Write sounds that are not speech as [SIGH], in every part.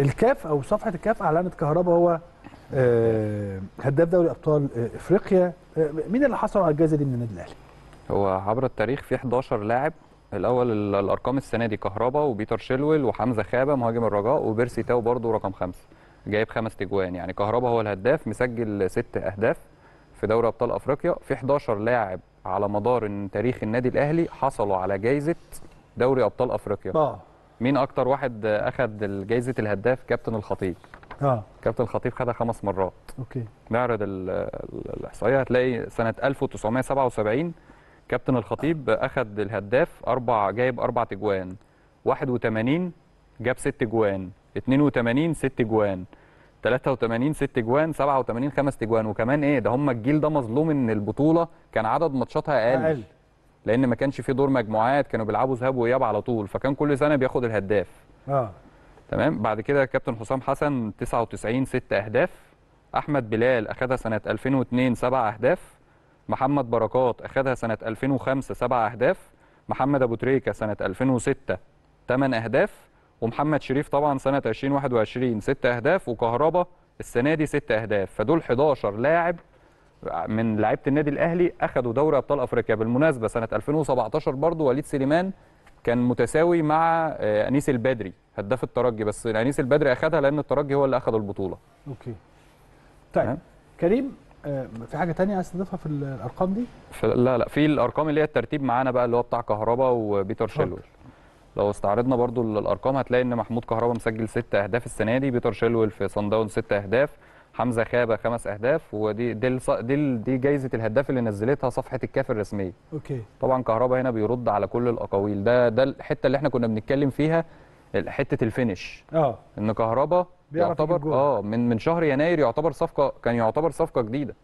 الكاف او صفحه الكاف اعلنت كهربا هو هداف دوري ابطال افريقيا مين اللي حصل على الجائزه دي من النادي الاهلي؟ هو عبر التاريخ في 11 لاعب الاول الارقام السنه دي كهربا وبيتر شلول وحمزه خابه مهاجم الرجاء وبيرسي تاو برضه رقم خمسه جايب خمس تجوان يعني كهربا هو الهداف مسجل ست اهداف في دوري ابطال افريقيا في 11 لاعب على مدار تاريخ النادي الاهلي حصلوا على جائزه دوري ابطال افريقيا آه. مين اكتر واحد اخذ جائزه الهداف كابتن الخطيب اه كابتن الخطيب خدها خمس مرات اوكي نعرض الاحصائيه هتلاقي سنه 1977 كابتن الخطيب اخذ الهداف اربع جايب اربع تجوان 81 جاب ست جوان 82 ست جوان 83 ست جوان 87 خمس تجوان وكمان ايه ده هم الجيل ده مظلوم ان البطوله كان عدد ماتشاتها اقل, أقل. لان ما كانش في دور مجموعات كانوا بيلعبوا ذهاب واياب على طول فكان كل سنه بياخد الهداف اه تمام بعد كده كابتن حسام حسن 99 6 اهداف احمد بلال اخذها سنه 2002 7 اهداف محمد بركات اخذها سنه 2005 7 اهداف محمد ابو تريكه سنه 2006 8 اهداف ومحمد شريف طبعا سنه 2021 6 اهداف وكهربا السنه دي 6 اهداف فدول 11 لاعب من لعيبه النادي الاهلي اخذوا دوري ابطال افريقيا بالمناسبه سنه 2017 برضو وليد سليمان كان متساوي مع آه، انيس البدري هداف الترجي بس انيس البدري اخذها لان الترجي هو اللي اخذ البطوله اوكي طيب أه؟ كريم في حاجه تانية عايز تضيفها في الارقام دي لا لا في الارقام اللي هي الترتيب معانا بقى اللي هو بتاع كهربا وبيتر شيلول لو استعرضنا برضو الارقام هتلاقي ان محمود كهربا مسجل ست اهداف السنه دي بيتر شيلول في صن داونز ست اهداف حمزه خابه خمس اهداف ودي دي دي, دي جايزه الهداف اللي نزلتها صفحه الكاف الرسميه اوكي طبعا كهربا هنا بيرد على كل الاقاويل ده ده الحته اللي احنا كنا بنتكلم فيها حته الفينش اه ان كهربا يعتبر اه من من شهر يناير يعتبر صفقه كان يعتبر صفقه جديده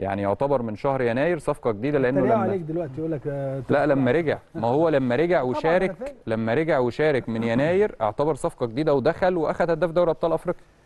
يعني يعتبر من شهر يناير صفقه جديده لانه لما عليك دلوقتي يقول لك آه، لا لما رجع ما هو لما رجع وشارك لما رجع وشارك من يناير [LAUGHS] اعتبر صفقه جديده ودخل واخذ هداف دوري ابطال افريقيا